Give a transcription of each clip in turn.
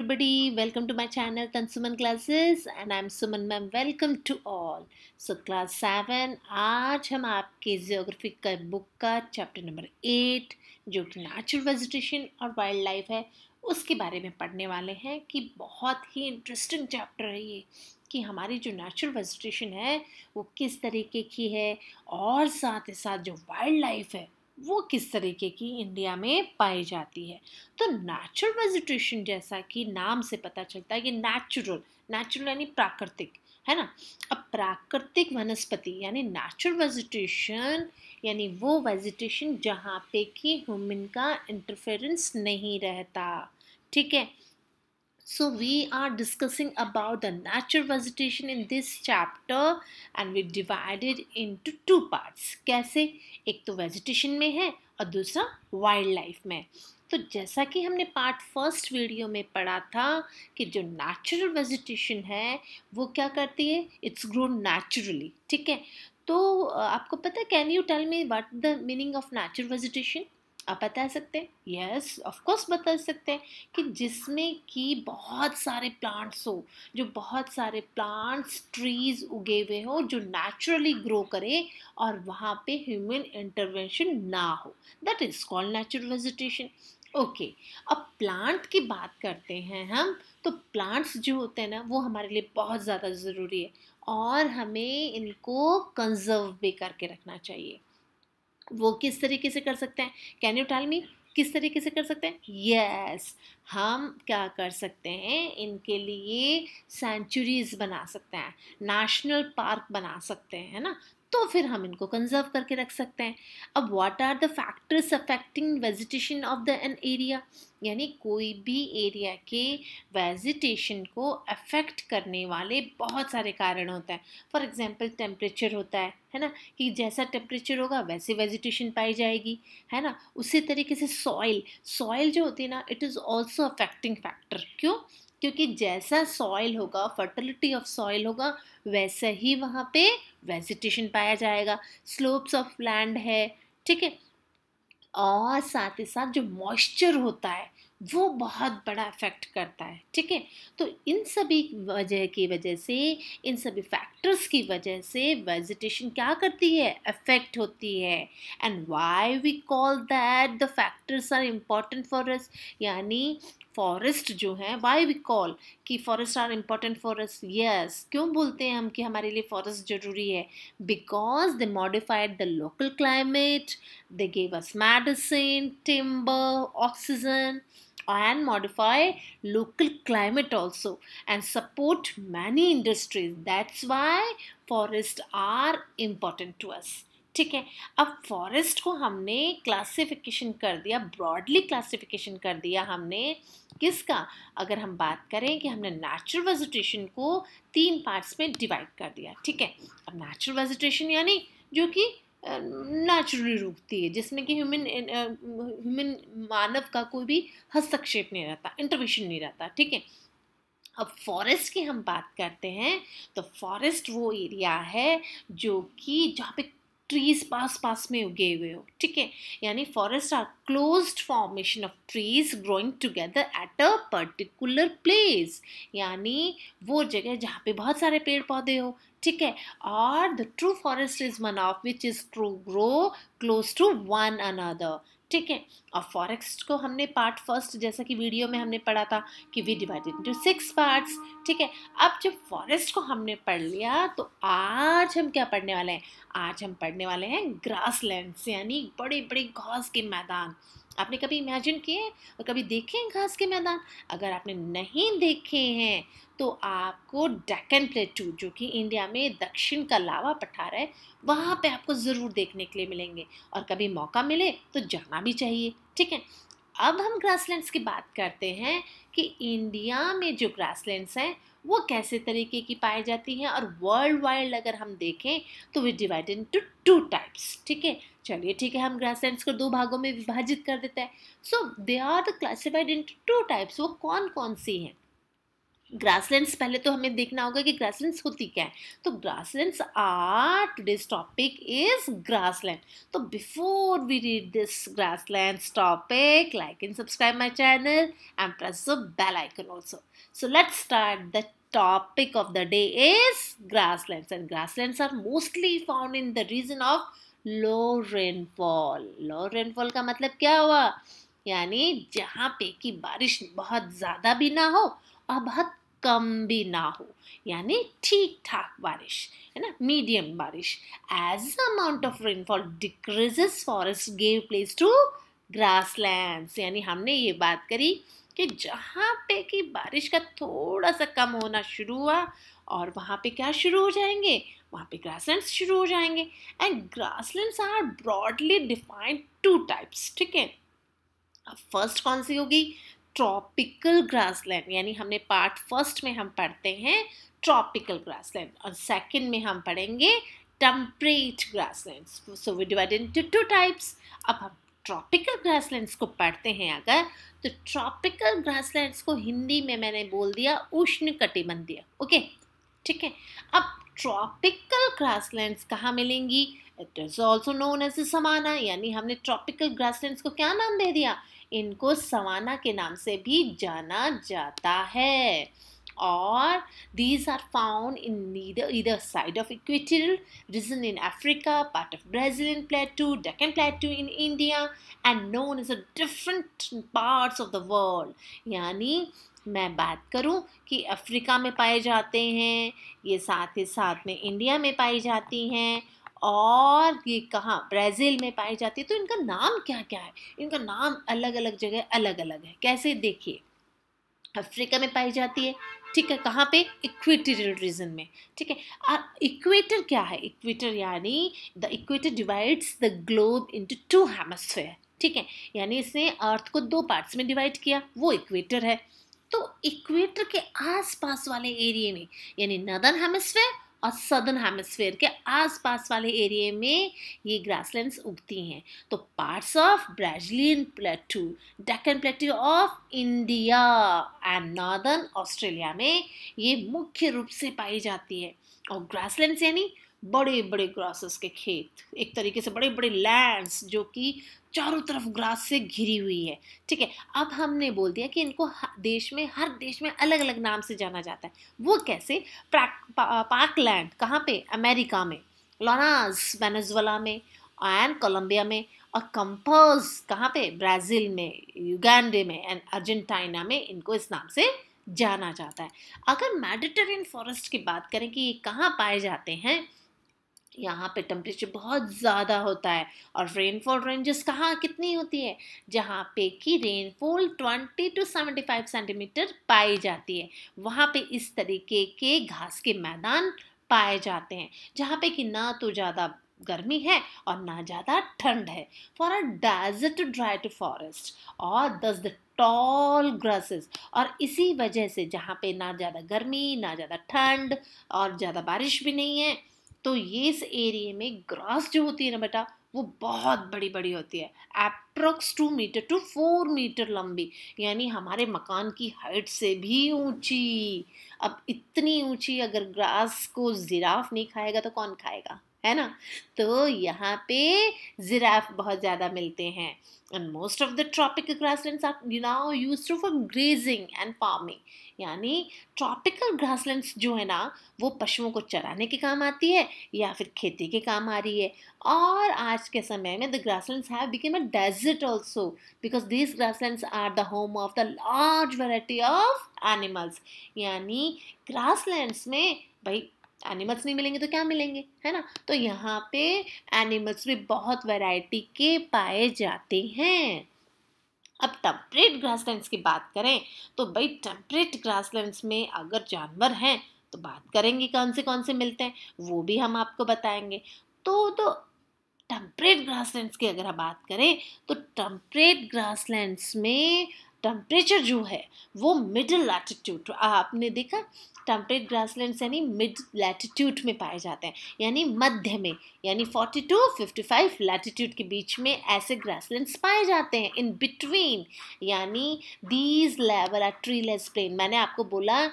everybody welcome to my channel tansuman classes and i'm suman ma'am welcome to all so class 7 आज हम आपके geography ka book का chapter number 8 जो कि natural vegetation और wildlife है उसके बारे में पढ़ने वाले हैं कि बहुत ही इंटरेस्टिंग चैप्टर है ये कि हमारी जो नेचुरल वेजिटेशन है वो किस तरीके की है और साथ ही साथ जो वाइल्ड लाइफ है वो किस तरीके की इंडिया में पाई जाती है तो नेचुरल वेजिटेशन जैसा कि नाम से पता चलता है कि नेचुरल नेचुरल यानी प्राकृतिक है ना अब प्राकृतिक वनस्पति यानी नेचुरल वेजिटेशन यानी वो वेजिटेशन जहाँ पे कि ह्यूमन का इंटरफेरेंस नहीं रहता ठीक है so we are discussing about the natural vegetation in this chapter and we divided into two parts कैसे एक तो vegetation में है और दूसरा वाइल्ड लाइफ में तो जैसा कि हमने पार्ट फर्स्ट वीडियो में पढ़ा था कि जो नेचुरल वेजिटेशन है वो क्या करती है इट्स ग्रोन नेचुरली ठीक है तो आपको पता है can you tell me what the meaning of natural vegetation आप बता सकते हैं यस ऑफ कोर्स बता सकते हैं कि जिसमें कि बहुत सारे प्लांट्स हो जो बहुत सारे प्लांट्स ट्रीज उगे हुए हो जो नेचुरली ग्रो करे और वहाँ पे ह्यूमन इंटरवेंशन ना हो that is called natural vegetation okay अब प्लांट की बात करते हैं हम तो प्लांट्स जो होते हैं ना वो हमारे लिए बहुत ज़्यादा ज़रूरी है और हमें इनको कंजर्व भी करके रखना चाहिए वो किस तरीके से कर सकते हैं कैन यू टेल मी किस तरीके से कर सकते हैं यस yes, हम क्या कर सकते हैं इनके लिए सेंचुरीज बना सकते हैं नेशनल पार्क बना सकते हैं है ना तो फिर हम इनको कंजर्व करके रख सकते हैं अब what are the factors affecting vegetation of the an area यानी कोई भी एरिया के वेजिटेशन को अफेक्ट करने वाले बहुत सारे कारण होते हैं फॉर एग्जांपल टेम्परेचर होता है है ना कि जैसा टेम्परेचर होगा वैसे वेजिटेशन पाई जाएगी है ना उसी तरीके से सॉइल सॉइल जो होती है ना it is also affecting factor क्यों क्योंकि जैसा सॉइल होगा फर्टिलिटी ऑफ सॉइल होगा वैसा ही वहाँ पे वेजिटेशन पाया जाएगा स्लोप्स ऑफ लैंड है ठीक है और साथ ही साथ जो मॉइस्चर होता है वो बहुत बड़ा इफेक्ट करता है ठीक है तो इन सभी वजह की वजह से इन सभी फैक्टर्स की वजह से वेजिटेशन क्या करती है अफेक्ट होती है and why we call that the factors are important for us यानी फॉरेस्ट जो है वाई वी कॉल कि forest are important for us yes क्यों बोलते हैं हम कि हमारे लिए फॉरेस्ट ज़रूरी है because they modified the local climate they gave us medicine timber oxygen and modify local climate also and support many industries that's why forests are important to us ठीक है अब फॉरेस्ट को हमने क्लासिफिकेशन कर दिया broadly classification कर दिया हमने किसका अगर हम बात करें कि हमने नेचुरल वेजिटेशन को तीन पार्ट्स में डिवाइड कर दिया ठीक है अब नेचुरल वेजिटेशन यानी जो कि नेचुरली रूकती है जिसमें कि ह्यूमन ह्यूमन मानव का कोई भी हस्तक्षेप नहीं रहता इंटरवेशन नहीं रहता ठीक है अब फॉरेस्ट की हम बात करते हैं तो फॉरेस्ट वो एरिया है जो कि जहाँ पे ट्रीज पास पास में उगे हुए हो ठीक है यानी forest are close formation of trees growing together at a particular place यानी वो जगह जहाँ पे बहुत सारे पेड़ पौधे हो ठीक है और the true forest is one of which is true grow close to one another ठीक है और फॉरेक्स को हमने पार्ट फर्स्ट जैसा कि वीडियो में हमने पढ़ा था कि we divided into six parts ठीक है अब जब फॉरेस्ट को हमने पढ़ लिया तो आज हम क्या पढ़ने वाले हैं आज हम पढ़ने वाले हैं ग्रास लैंड यानी बड़े बड़े घास के मैदान आपने कभी इमेजिन किए और कभी देखे हैं घास के मैदान अगर आपने नहीं देखे हैं तो आपको डेक्कन प्लेटू जो कि इंडिया में दक्षिण का लावा पठार है वहाँ पे आपको ज़रूर देखने के लिए मिलेंगे और कभी मौका मिले तो जाना भी चाहिए ठीक है अब हम ग्रासलैंड्स की बात करते हैं कि इंडिया में जो ग्रासलैंड्स हैं वो कैसे तरीके की पाई जाती हैं और वर्ल्ड वाइड अगर हम देखें तो we divide in two types ठीक है चलिए ठीक है हम ग्रास को दो भागों में विभाजित कर देते हैं so they are the classified into two types वो कौन कौन सी हैं ग्रासलैंड्स पहले तो हमें देखना होगा कि ग्रासलैंड्स होती क्या है तो grasslands are today's topic is grassland तो before we read this grasslands topic like and subscribe my channel and press the bell icon also so let's start the topic of the day is grasslands and grasslands are mostly found in the region of low rainfall low rainfall का मतलब क्या हुआ यानी जहाँ पे कि बारिश बहुत ज़्यादा भी ना हो और बहुत कम भी ना हो यानी ठीक ठाक बारिश है ना मीडियम बारिश as amount of rainfall decreases forest gave place to grasslands यानी हमने ये बात करी कि जहाँ पे कि बारिश का थोड़ा सा कम होना शुरू हुआ और वहाँ पे क्या शुरू हो जाएंगे वहाँ पे ग्रास शुरू हो जाएंगे and grasslands are broadly defined two types ठीक है अब फर्स्ट कौन सी होगी ट्रॉपिकल ग्रासलैंड यानी हमने पार्ट फर्स्ट में हम पढ़ते हैं ट्रॉपिकल ग्रासलैंड और सेकंड में हम पढ़ेंगे temperate grasslands so we divide into two types अब हम ट्रॉपिकल ग्रासलैंड्स को पढ़ते हैं अगर तो ट्रॉपिकल ग्रासलैंड्स को हिंदी में मैंने बोल दिया उष्ण कटिबंधीय ओके ठीक है अब ट्रॉपिकल ग्रासलैंड्स कहाँ मिलेंगी it is also known as a savanna यानी हमने ट्रॉपिकल ग्रासलैंड्स को क्या नाम दे दिया इनको सवाना के नाम से भी जाना जाता है और दीज आर फाउंड इन इधर side of equatorial region in Africa part of Brazil in plateau Deccan plateau in India and known is a different parts of the world यानी मैं बात करूं कि अफ्रीका में पाए जाते हैं ये साथ ही साथ में इंडिया में पाई जाती हैं और ये कहाँ ब्राज़ील में पाई जाती है तो इनका नाम क्या क्या है इनका नाम अलग अलग जगह अलग अलग है कैसे देखिए अफ्रीका में पाई जाती है ठीक है कहाँ पे इक्वेटर रीजन में ठीक है और इक्वेटर क्या है इक्वेटर यानी the equator divides the globe into two hemisphere ठीक है यानी इसने अर्थ को दो पार्ट्स में डिवाइड किया वो इक्वेटर है तो इक्वेटर के आसपास वाले एरिए में यानी नदर हेमस्फेयर और सदर्न हेमस्फेयर के आसपास वाले एरिए में ये ग्रासलैंड्स उगती हैं तो parts of Brazilian plateau Deccan plateau of India and northern Australia में ये मुख्य रूप से पाई जाती है और ग्रासलैंड्स यानी बड़े बड़े ग्रासेस के खेत एक तरीके से बड़े बड़े लैंड्स जो कि चारों तरफ ग्रास से घिरी हुई है ठीक है अब हमने बोल दिया कि इनको देश में हर देश में अलग अलग नाम से जाना जाता है वो कैसे पार्क लैंड कहाँ पे अमेरिका में लोनाज वेनेजुएला में एंड कोलंबिया में और कंपर्स कहाँ पे ब्राज़ील में युगैंडे में एंड अर्जेंटाइना में इनको इस नाम से जाना जाता है अगर मेडिटेरियन फॉरेस्ट की बात करें कि ये कहाँ पाए जाते हैं यहाँ पे टेम्परेचर बहुत ज़्यादा होता है और रेनफॉल रेंजेस कहाँ कितनी होती है जहाँ पे कि rainfall twenty to seventy five centimetre पाई जाती है वहाँ पे इस तरीके के घास के मैदान पाए जाते हैं जहाँ पे कि ना तो ज़्यादा गर्मी है और ना ज़्यादा ठंड है for a desert dried forest और दस द टॉल ग्रासेस और इसी वजह से जहाँ पे ना ज़्यादा गर्मी ना ज़्यादा ठंड और ज़्यादा बारिश भी नहीं है तो ये इस एरिए में ग्रास जो होती है ना बेटा वो बहुत बड़ी बड़ी होती है approx two metre to four metre लंबी यानी हमारे मकान की हाइट से भी ऊंची अब इतनी ऊंची अगर ग्रास को जिराफ नहीं खाएगा तो कौन खाएगा है ना तो यहाँ पे जिराफ बहुत ज़्यादा मिलते हैं and most of the tropic land you now use to for grazing and farming यानी ट्रॉपिकल ग्रासलैंड्स जो है ना वो पशुओं को चराने के काम आती है या फिर खेती के काम आ रही है और आज के समय में the grasslands have became a desert also because these grasslands are the home of the large variety of animals यानी ग्रासलैंड्स में भाई एनिमल्स नहीं मिलेंगे तो क्या मिलेंगे है ना तो यहाँ पे एनिमल्स भी बहुत वैरायटी के पाए जाते हैं अब टेम्परेट ग्रासलैंड्स की बात करें तो भाई टेम्परेट ग्रासलैंड्स में अगर जानवर हैं तो बात करेंगे कौन से कौन से मिलते हैं वो भी हम आपको बताएंगे तो तो टेम्परेट ग्रासलैंड्स की अगर हम बात करें तो टम्परेट ग्रासलैंड्स में टेम्परेचर जो है वो मिडिल लैटिट्यूड आपने देखा टेम्परेट ग्रासलैंड यानी मिड लैटिट्यूड में पाए जाते हैं यानी मध्य में यानी 42 55 लैटिट्यूड के बीच में ऐसे ग्रासलैंड्स पाए जाते हैं इन बिटवीन यानी these level are treeless plain मैंने आपको बोला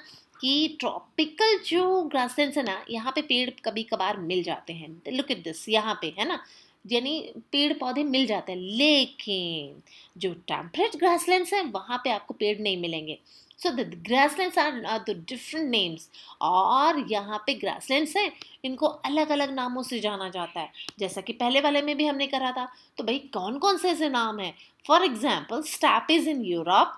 कि ट्रॉपिकल जो ग्रासलैंड्स है ना यहाँ पे पेड़ कभी कभार मिल जाते हैं लुक इट दिस यहाँ पे है ना यानी पेड़ पौधे मिल जाते हैं लेकिन जो टेम्परेट ग्रासलैंड्स हैं वहाँ पे आपको पेड़ नहीं मिलेंगे so the grasslands are are the different names और यहाँ पे ग्रासलैंड्स हैं इनको अलग अलग नामों से जाना जाता है जैसा कि पहले वाले में भी हमने करा था तो भाई कौन कौन से ऐसे नाम हैं for example steppe is in Europe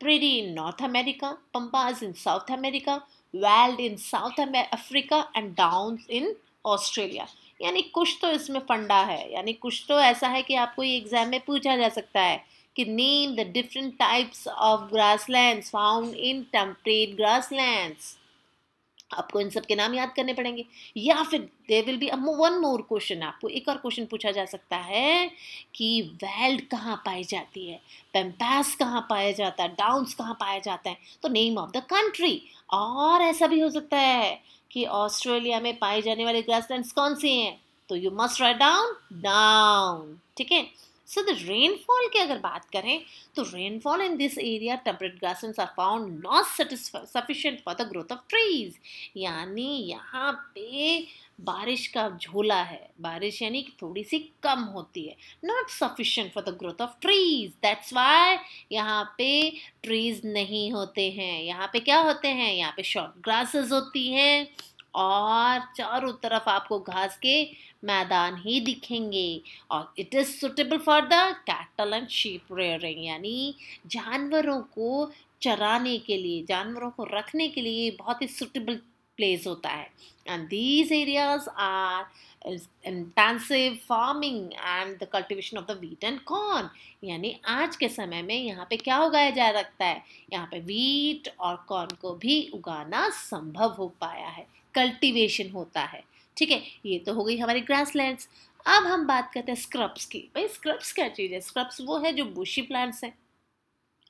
prairie in North America pampas in South America veld in South Africa and down in Australia यानी कुछ तो इसमें फंडा है यानी कुछ तो ऐसा है कि आपको ये एग्ज़ाम में पूछा जा सकता है कि name the different types of grasslands found in temperate grasslands आपको इन सब के नाम याद करने पड़ेंगे या फिर they will be one more question आपको एक और क्वेश्चन पूछा जा सकता है कि वेल्ड कहाँ पाई जाती है पेम्पास कहाँ पाया जाता है डाउन्स कहाँ पाया जाता है तो नेम ऑफ द कंट्री और ऐसा भी हो सकता है कि ऑस्ट्रेलिया में पाए जाने वाले ग्रासलैंड्स कौन से हैं तो you must write down down ठीक है सो द रेनफॉल की अगर बात करें तो rainfall in this area temperate grasslands are found not sufficient for the growth of trees यानी यहाँ पे बारिश का झोला है बारिश यानी कि थोड़ी सी कम होती है not sufficient for the growth of trees that's why यहाँ पे ट्रीज नहीं होते हैं यहाँ पे क्या होते हैं यहाँ पे शॉर्ट ग्रासेस होती हैं और चारों तरफ आपको घास के मैदान ही दिखेंगे और it is suitable for the cattle and sheep rearing यानी जानवरों को चराने के लिए जानवरों को रखने के लिए बहुत ही सुटेबल प्लेस होता है and these areas are intensive farming and the cultivation of the wheat and corn यानी आज के समय में यहाँ पे क्या उगाया जा रखता है यहाँ पे वीट और कॉर्न को भी उगाना संभव हो पाया है कल्टिवेशन होता है ठीक है ये तो हो गई हमारी ग्रास अब हम बात करते हैं स्क्रब्स की भाई स्क्रब्स क्या चीज़ है स्क्रब्स वो है जो बुशी प्लांट्स हैं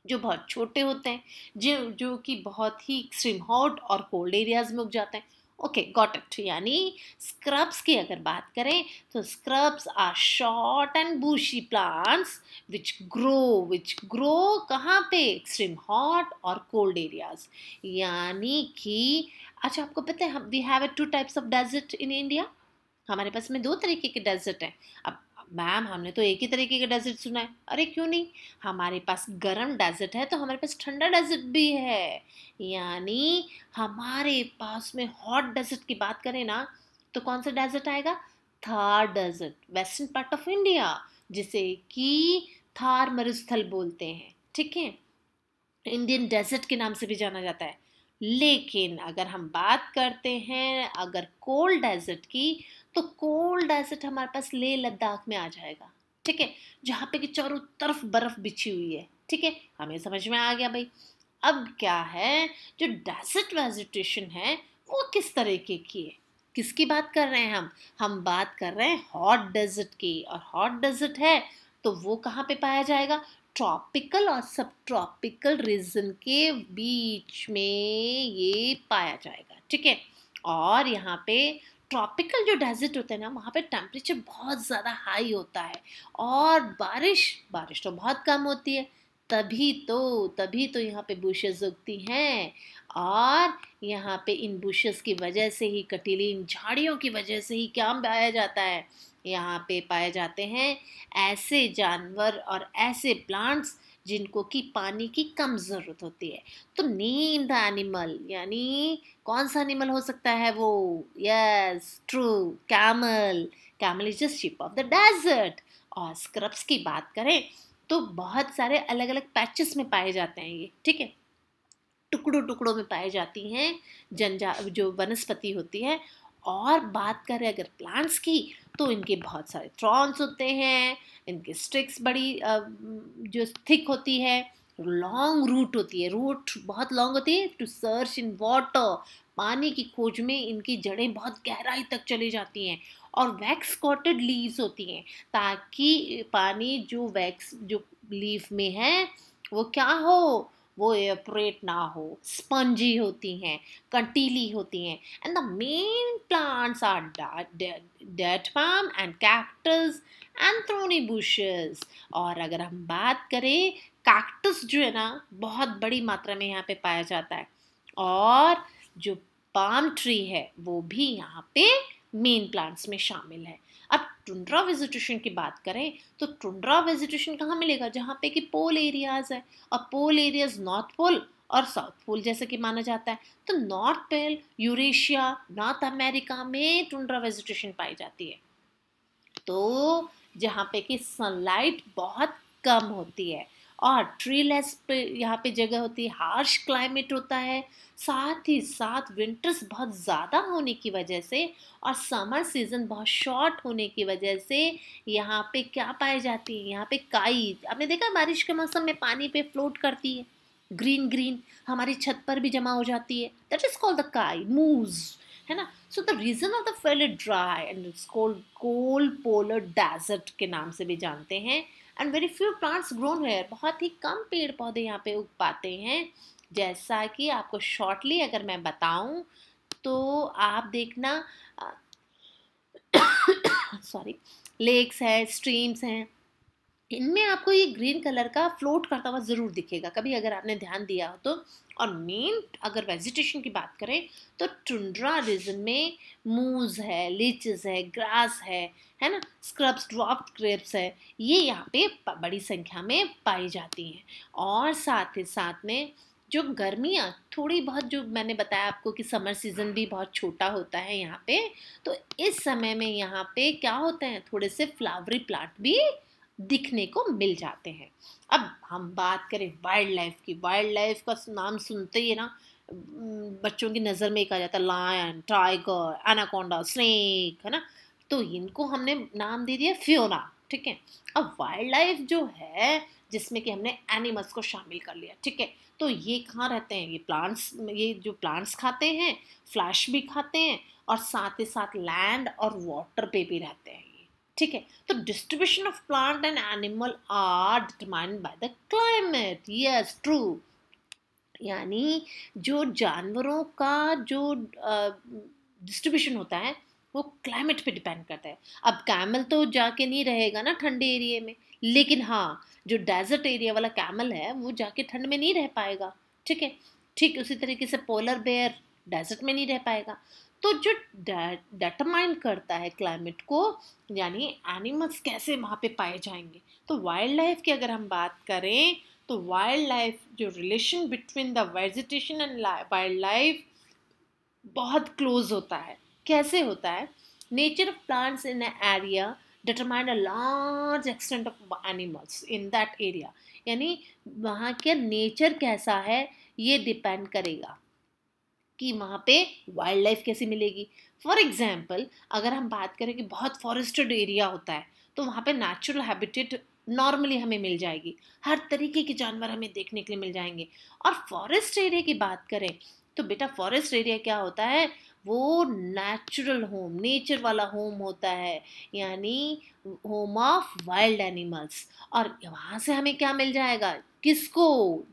जो बहुत छोटे होते हैं जो जो कि बहुत ही एक्सट्रीम हॉट और कोल्ड एरियाज़ में उग जाते हैं ओके गॉट इट यानी स्क्रब्स की अगर बात करें तो scrubs are short and bushy plants which grow which grow कहाँ पे एक्सट्रीम हॉट और कोल्ड एरियाज यानी कि अच्छा आपको पता है we have two types of desert in India हमारे पास में दो तरीके के डेजर्ट हैं अब मैम हमने तो एक ही तरीके का डेजर्ट सुना है अरे क्यों नहीं हमारे पास गर्म डेजर्ट है तो हमारे पास ठंडा डेजर्ट भी है यानी हमारे पास में हॉट डेजर्ट की बात करें ना तो कौन सा डेजर्ट आएगा Thar desert western part of India जिसे कि थार मरुस्थल बोलते हैं ठीक है इंडियन डेजर्ट के नाम से भी जाना जाता है लेकिन अगर हम बात करते हैं अगर कोल्ड डेजर्ट की तो कोल्ड डेजर्ट हमारे पास ले लद्दाख में आ जाएगा ठीक है जहाँ पे कि चारों तरफ बर्फ बिछी हुई है ठीक है हमें समझ में आ गया भाई अब क्या है जो डेजर्ट वेजिटेशन है वो किस तरीके की है किसकी बात कर रहे हैं हम हम बात कर रहे हैं हॉट डेजर्ट की और हॉट डेजर्ट है तो वो कहाँ पे पाया जाएगा ट्रॉपिकल और सब ट्रॉपिकल रीजन के बीच में ये पाया जाएगा ठीक है और यहाँ पे ट्रॉपिकल जो डेजर्ट होते हैं ना वहाँ पे टेम्परेचर बहुत ज़्यादा हाई होता है और बारिश बारिश तो बहुत कम होती है तभी तो तभी तो यहाँ पे बुशेस उगती हैं और यहाँ पे इन बुशेस की वजह से ही कटीली इन झाड़ियों की वजह से ही क्या पाया जाता है यहाँ पे पाए जाते हैं ऐसे जानवर और ऐसे प्लांट्स जिनको कि पानी की कम ज़रूरत होती है तो नीम द एनिमल यानी कौन सा एनिमल हो सकता है वो yes true camel camel is the ship of the desert और स्क्रब्स की बात करें तो बहुत सारे अलग अलग पैचेस में पाए जाते हैं ये ठीक है टुकड़ों टुकड़ों में पाई जाती हैं जनजा जो वनस्पति होती है और बात करें अगर प्लांट्स की तो इनके बहुत सारे थ्रॉन्स होते हैं इनके स्टिक्स बड़ी जो थिक होती है लॉन्ग रूट होती है रूट बहुत लॉन्ग होती है टू सर्च इन वाटर पानी की खोज में इनकी जड़ें बहुत गहराई तक चली जाती हैं और वैक्स कॉटेड लीव्स होती हैं ताकि पानी जो वैक्स जो लीफ में है वो क्या हो वो एपरेट ना हो स्पंजी होती हैं कंटीली होती हैं and the main plants are date palm and cactus and thorny bushes और अगर हम बात करें कैक्टस जो है ना बहुत बड़ी मात्रा में यहाँ पे पाया जाता है और जो पाम ट्री है वो भी यहाँ पे मेन प्लांट्स में शामिल है अब टुंड्रा वेजिटेशन की बात करें तो टुंड्रा वेजिटेशन कहाँ मिलेगा जहाँ पे कि पोल एरियाज है और पोल एरियाज नॉर्थ पोल और साउथ पोल जैसे कि माना जाता है तो North Pole Eurasia North America में टुंड्रा वेजिटेशन पाई जाती है तो जहाँ पे कि सनलाइट बहुत कम होती है और ट्री लेस पे यहाँ पे जगह होती है हार्श क्लाइमेट होता है साथ ही साथ विंटर्स बहुत ज़्यादा होने की वजह से और समर सीज़न बहुत शॉर्ट होने की वजह से यहाँ पे क्या पाई जाती है यहाँ पे काई आपने देखा बारिश के मौसम में पानी पे फ्लोट करती है ग्रीन ग्रीन हमारी छत पर भी जमा हो जाती है दैट इज़ कॉल्ड द काई मूज है ना so the region of the fail dry and cold cold polar desert के नाम से भी जानते हैं and very few plants grown here बहुत ही कम पेड़ पौधे यहाँ पे उग पाते हैं जैसा कि आपको शॉर्टली अगर मैं बताऊँ तो आप देखना सॉरी लेक्स है स्ट्रीम्स हैं इनमें आपको ये ग्रीन कलर का फ्लोट करता हुआ ज़रूर दिखेगा कभी अगर आपने ध्यान दिया हो तो और मेन अगर वेजिटेशन की बात करें तो टुंड्रा रीजन में मूज है लीचेस है ग्रास है है ना स्क्रब्स ड्रॉप क्रेप्स है ये यहाँ पे बड़ी संख्या में पाई जाती हैं और साथ ही साथ में जो गर्मियाँ थोड़ी बहुत जो मैंने बताया आपको कि समर सीज़न भी बहुत छोटा होता है यहाँ पे तो इस समय में यहाँ पे क्या होते हैं थोड़े से फ्लावरी प्लांट भी दिखने को मिल जाते हैं अब हम बात करें वाइल्ड लाइफ की वाइल्ड लाइफ का नाम सुनते ही ना बच्चों की नज़र में एक आ जाता है लायन टाइगर एनाकोंडा स्नेक है ना तो इनको हमने नाम दे दिया फ्योना ठीक है अब वाइल्ड लाइफ जो है जिसमें कि हमने एनिमल्स को शामिल कर लिया ठीक है तो ये कहाँ रहते हैं ये प्लांट्स ये जो प्लांट्स खाते हैं फ्लैश भी खाते हैं और साथ ही साथ लैंड और वाटर पे भी रहते हैं ठीक है तो distribution of plant and animal are determined by the climate yes true यानी जो जानवरों का जो डिस्ट्रीब्यूशन uh, होता है वो क्लाइमेट पे डिपेंड करता है अब कैमल तो जाके नहीं रहेगा ना ठंडे एरिए में लेकिन हाँ जो डेजर्ट एरिया वाला कैमल है वो जाके ठंड में नहीं रह पाएगा ठीक है ठीक उसी तरीके से पोलर बेयर डेजर्ट में नहीं रह पाएगा तो जो डिटरमाइन करता है क्लाइमेट को यानी एनिमल्स कैसे वहाँ पे पाए जाएंगे तो वाइल्ड लाइफ की अगर हम बात करें तो वाइल्ड लाइफ जो relation between the vegetation and wild life बहुत क्लोज होता है कैसे होता है nature of plants in a area determine a large extent of animals in that area यानी वहाँ के नेचर कैसा है ये डिपेंड करेगा कि वहाँ पे वाइल्ड लाइफ कैसी मिलेगी फॉर एग्ज़ाम्पल अगर हम बात करें कि बहुत फॉरेस्टेड एरिया होता है तो वहाँ पे नेचुरल हैबिटेट नॉर्मली हमें मिल जाएगी हर तरीके के जानवर हमें देखने के लिए मिल जाएंगे और फॉरेस्ट एरिया की बात करें तो बेटा फॉरेस्ट एरिया क्या होता है वो नेचुरल होम नेचर वाला होम होता है यानी होम ऑफ वाइल्ड एनिमल्स और वहाँ से हमें क्या मिल जाएगा किसको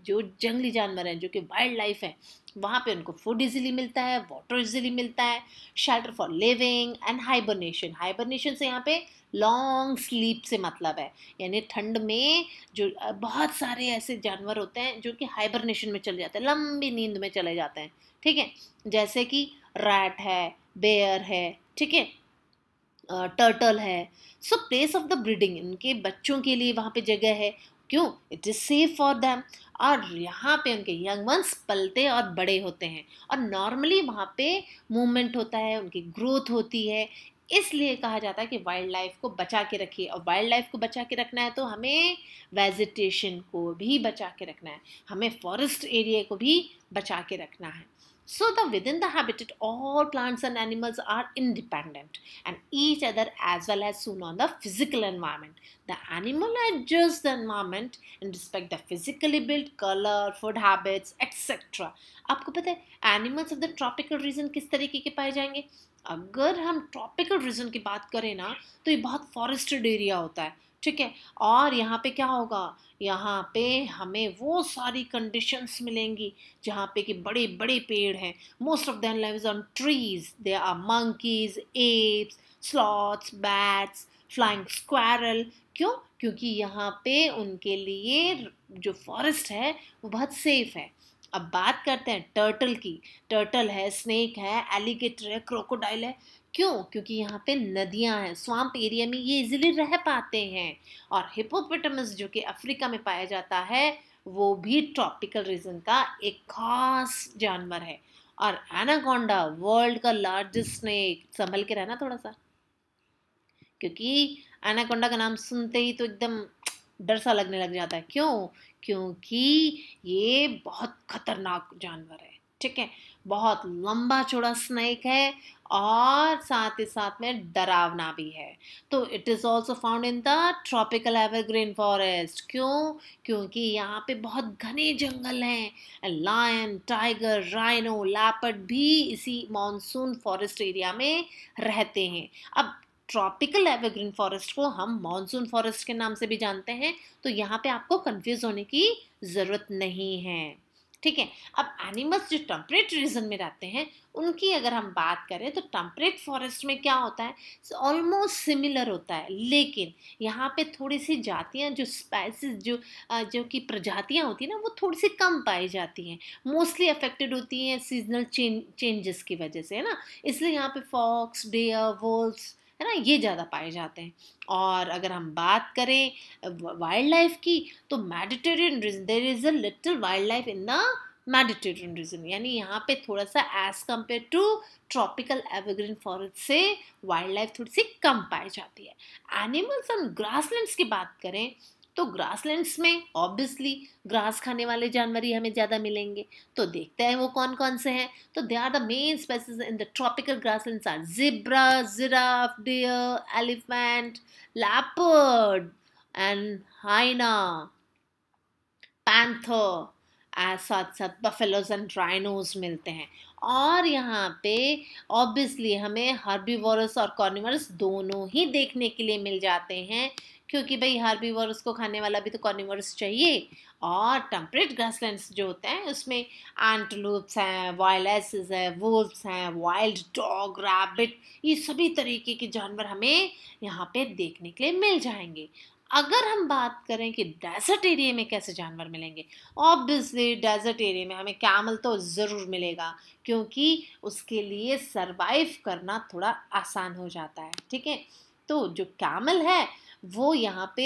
जो जंगली जानवर हैं जो कि वाइल्ड लाइफ है वहाँ पे उनको फूड इजीली मिलता है वाटर इजीली मिलता है shelter for living and hibernation hibernation से यहाँ पे लॉन्ग स्लीप से मतलब है यानी ठंड में जो बहुत सारे ऐसे जानवर होते हैं जो कि हाइबरनेशन में चले जाते हैं लंबी नींद में चले जाते हैं ठीक है जैसे कि रैट है बेयर है ठीक है टर्टल है so place of the breeding इनके बच्चों के लिए वहाँ पे जगह है क्यों it is safe for them और यहाँ पे उनके यंग वंस पलते और बड़े होते हैं और नॉर्मली वहाँ पे मूवमेंट होता है उनकी ग्रोथ होती है इसलिए कहा जाता है कि वाइल्ड लाइफ को बचा के रखिए और वाइल्ड लाइफ को बचा के रखना है तो हमें वेजिटेशन को भी बचा के रखना है हमें फॉरेस्ट एरिया को भी बचा के रखना है So the within the habitat, all plants and animals are independent and each other as well as soon on the physical environment. The animal adjusts the environment and respect the physically built color, food habits, etc. आपको पता है animals of the tropical region किस तरीके के पाए जाएंगे अगर हम ट्रॉपिकल रीजन की बात करें ना तो ये बहुत फॉरेस्टेड एरिया होता है ठीक है और यहाँ पे क्या होगा यहाँ पे हमें वो सारी कंडीशंस मिलेंगी जहाँ पे कि बड़े बड़े पेड़ हैं most of then live on trees they are monkeys apes sloths bats flying squirrel क्यों क्योंकि यहाँ पे उनके लिए जो फॉरेस्ट है वो बहुत सेफ है अब बात करते हैं टर्टल की टर्टल है स्नेक है एलिगेटर है क्रोकोडाइल है क्यों क्योंकि यहाँ पे नदियाँ हैं स्वाम्प एरिया में ये इजिली रह पाते हैं और हिपोपिटमस जो कि अफ्रीका में पाया जाता है वो भी ट्रॉपिकल रीजन का एक खास जानवर है और एनाकोंडा वर्ल्ड का लार्जेस्ट स्नेक संभल के रहना थोड़ा सा क्योंकि एनाकोंडा का नाम सुनते ही तो एकदम डर सा लगने लग जाता है क्यों क्योंकि ये बहुत खतरनाक जानवर है ठीक है बहुत लंबा चौड़ा स्नैक है और साथ ही साथ में डरावना भी है तो it is also found in the tropical evergreen forest क्यों क्योंकि यहाँ पे बहुत घने जंगल हैं लायन टाइगर राइनो लैपट भी इसी मानसून फॉरेस्ट एरिया में रहते हैं अब ट्रॉपिकल एवरग्रीन फॉरेस्ट को हम मानसून फॉरेस्ट के नाम से भी जानते हैं तो यहाँ पे आपको कंफ्यूज होने की ज़रूरत नहीं है ठीक है अब एनिमल्स जो टम्परेट रीजन में रहते हैं उनकी अगर हम बात करें तो टम्परेट फॉरेस्ट में क्या होता है ऑलमोस्ट सिमिलर होता है लेकिन यहाँ पे थोड़ी सी जातियाँ जो स्पाइसेस जो जो कि प्रजातियाँ होती हैं ना वो थोड़ी सी कम पाई जाती हैं मोस्टली अफेक्टेड होती हैं सीजनल चेंजेस की वजह से है ना इसलिए यहाँ पे फॉक्स डेयर वोल्स है ना ये ज़्यादा पाए जाते हैं और अगर हम बात करें वाइल्ड लाइफ की तो Mediterranean there is a little wild life in the Mediterranean region यानी यहाँ पे थोड़ा सा as compare to tropical evergreen forest से वाइल्ड लाइफ थोड़ी सी कम पाई जाती है एनिमल्स एंड ग्रासलैंड्स की बात करें तो ग्रासलैंड्स में ऑब्वियसली ग्रास खाने वाले जानवर ही हमें ज़्यादा मिलेंगे तो देखते हैं वो कौन कौन से हैं तो they are the main species in the tropical grasslands are zebra giraffe deer elephant leopard and hyena panther साथ साथ बफेलोज एंड ड्राइनोज मिलते हैं और यहाँ पे ऑब्वियसली हमें हार्बीवोरस और कॉर्निवर्स दोनों ही देखने के लिए मिल जाते हैं क्योंकि भाई हार्बीवोरस को खाने वाला भी तो कॉर्निवर्स चाहिए और टम्परेट ग्रासलैंड्स जो होते हैं उसमें एंटलूप्स हैं वायलेसेस है वुल्फ्स हैं वाइल्ड डॉग रैबिट ये सभी तरीके के जानवर हमें यहाँ पे देखने के लिए मिल जाएंगे अगर हम बात करें कि डेजर्ट एरिया में कैसे जानवर मिलेंगे ऑब्वियसली डेजर्ट एरिया में हमें कैमल तो ज़रूर मिलेगा क्योंकि उसके लिए सरवाइव करना थोड़ा आसान हो जाता है ठीक है तो जो कैमल है वो यहाँ पे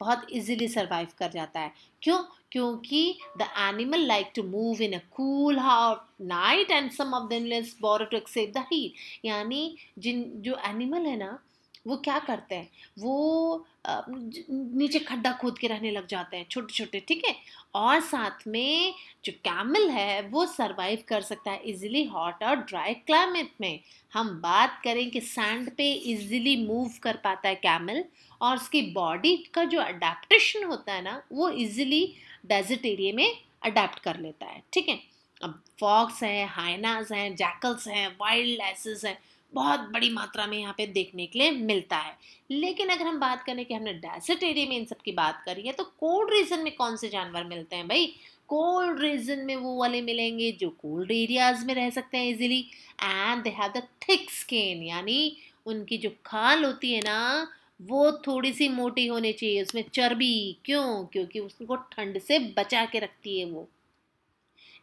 बहुत इजीली सरवाइव कर जाता है क्यों क्योंकि the animal like to move in a cool how night and some of the burrow to except the heat यानी जिन जो एनिमल है ना वो क्या करते हैं वो नीचे खड्डा खोद के रहने लग जाते हैं छोटे छोटे ठीक है और साथ में जो कैमल है वो सरवाइव कर सकता है इजीली हॉट और ड्राई क्लाइमेट में हम बात करें कि सैंड पे इजीली मूव कर पाता है कैमल और उसकी बॉडी का जो अडेप्टशन होता है ना वो इजीली डेजर्ट एरिया में अडेप्ट कर लेता है ठीक है अब फॉक्स हैं हाइनाज हैं जैकल्स हैं वाइल्ड लाइस हैं बहुत बड़ी मात्रा में यहाँ पे देखने के लिए मिलता है लेकिन अगर हम बात करें कि हमने डेजर्ट एरिया में इन सब की बात करी है तो कोल्ड रीजन में कौन से जानवर मिलते हैं भाई कोल्ड रीजन में वो वाले मिलेंगे जो कोल्ड एरियाज में रह सकते हैं easily and they have the thick skin यानी उनकी जो खाल होती है ना वो थोड़ी सी मोटी होनी चाहिए उसमें चर्बी क्यों क्योंकि उसको ठंड से बचा के रखती है वो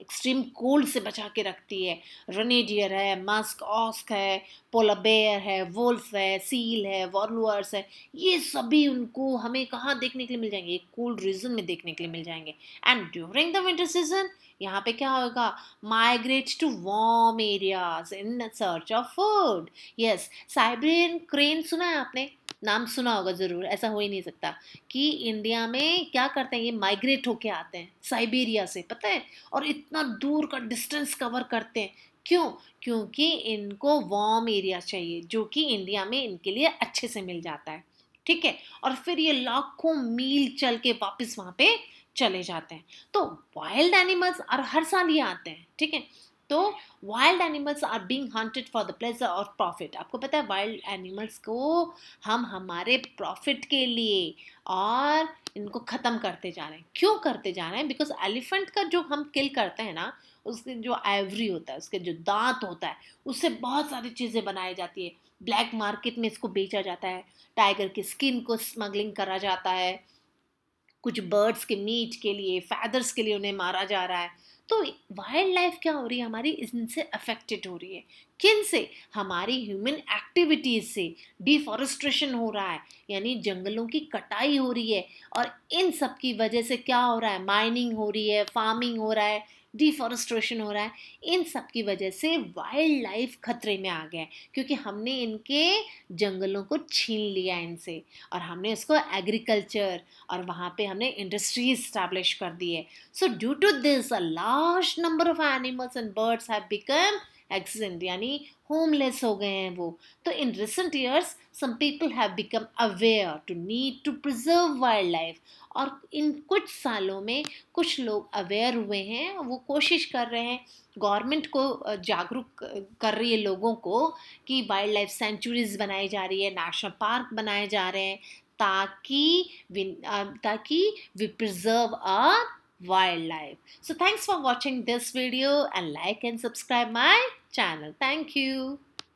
एक्सट्रीम कोल्ड से बचा के रखती है रनेडियर है मस्क ऑस्क है पोलाबेयर है वोल्फ है सील है वॉलुअर्स है ये सभी उनको हमें कहाँ देखने के लिए मिल जाएंगे कोल्ड रीजन में देखने के लिए मिल जाएंगे and during the winter season यहाँ पे क्या होगा migrate to warm areas in search of food yes Siberian crane सुना है आपने नाम सुना होगा ज़रूर ऐसा हो ही नहीं सकता कि इंडिया में क्या करते हैं ये माइग्रेट होके आते हैं साइबेरिया से पता है और इतना दूर का डिस्टेंस कवर करते हैं क्यों क्योंकि इनको वार्म एरिया चाहिए जो कि इंडिया में इनके लिए अच्छे से मिल जाता है ठीक है और फिर ये लाखों मील चल के वापस वहाँ पे चले जाते हैं तो वाइल्ड एनिमल्स और हर साल ये आते हैं ठीक है तो wild animals are being hunted for the pleasure और प्रॉफिट आपको पता है वाइल्ड एनिमल्स को हम हमारे प्रॉफिट के लिए और इनको ख़त्म करते जा रहे हैं क्यों करते जा रहे हैं बिकॉज एलिफेंट का जो हम किल करते हैं ना उसके जो आइवरी होता है उसके जो दांत होता है उससे बहुत सारी चीज़ें बनाई जाती है ब्लैक मार्केट में इसको बेचा जाता है टाइगर की स्किन को स्मगलिंग करा जाता है कुछ बर्ड्स के मीट के लिए फैदर्स के लिए उन्हें मारा जा रहा है तो वाइल्ड लाइफ क्या हो रही है हमारी इनसे अफेक्टेड हो रही है किन से हमारी ह्यूमन एक्टिविटीज़ से डिफॉरेस्ट्रेशन हो रहा है यानी जंगलों की कटाई हो रही है और इन सब की वजह से क्या हो रहा है माइनिंग हो रही है फार्मिंग हो रहा है डिफॉरेस्ट्रेशन हो रहा है इन सब की वजह से वाइल्ड लाइफ खतरे में आ गया है क्योंकि हमने इनके जंगलों को छीन लिया इनसे और हमने उसको एग्रीकल्चर और वहाँ पे हमने इंडस्ट्रीज इस्टेब्लिश कर दी है so due to this a large number of animals and birds have become accident यानी होमलेस हो गए हैं वो तो in recent years some people have become aware to need to preserve wild life और इन कुछ सालों में कुछ लोग अवेयर हुए हैं वो कोशिश कर रहे हैं गवर्नमेंट को जागरूक कर रही है लोगों को कि वाइल्ड लाइफ सेंचुरीज बनाई जा रही है नेशनल पार्क बनाए जा रहे हैं ताकि ताकि we preserve our wild life so thanks for watching this video and like and subscribe my channel thank you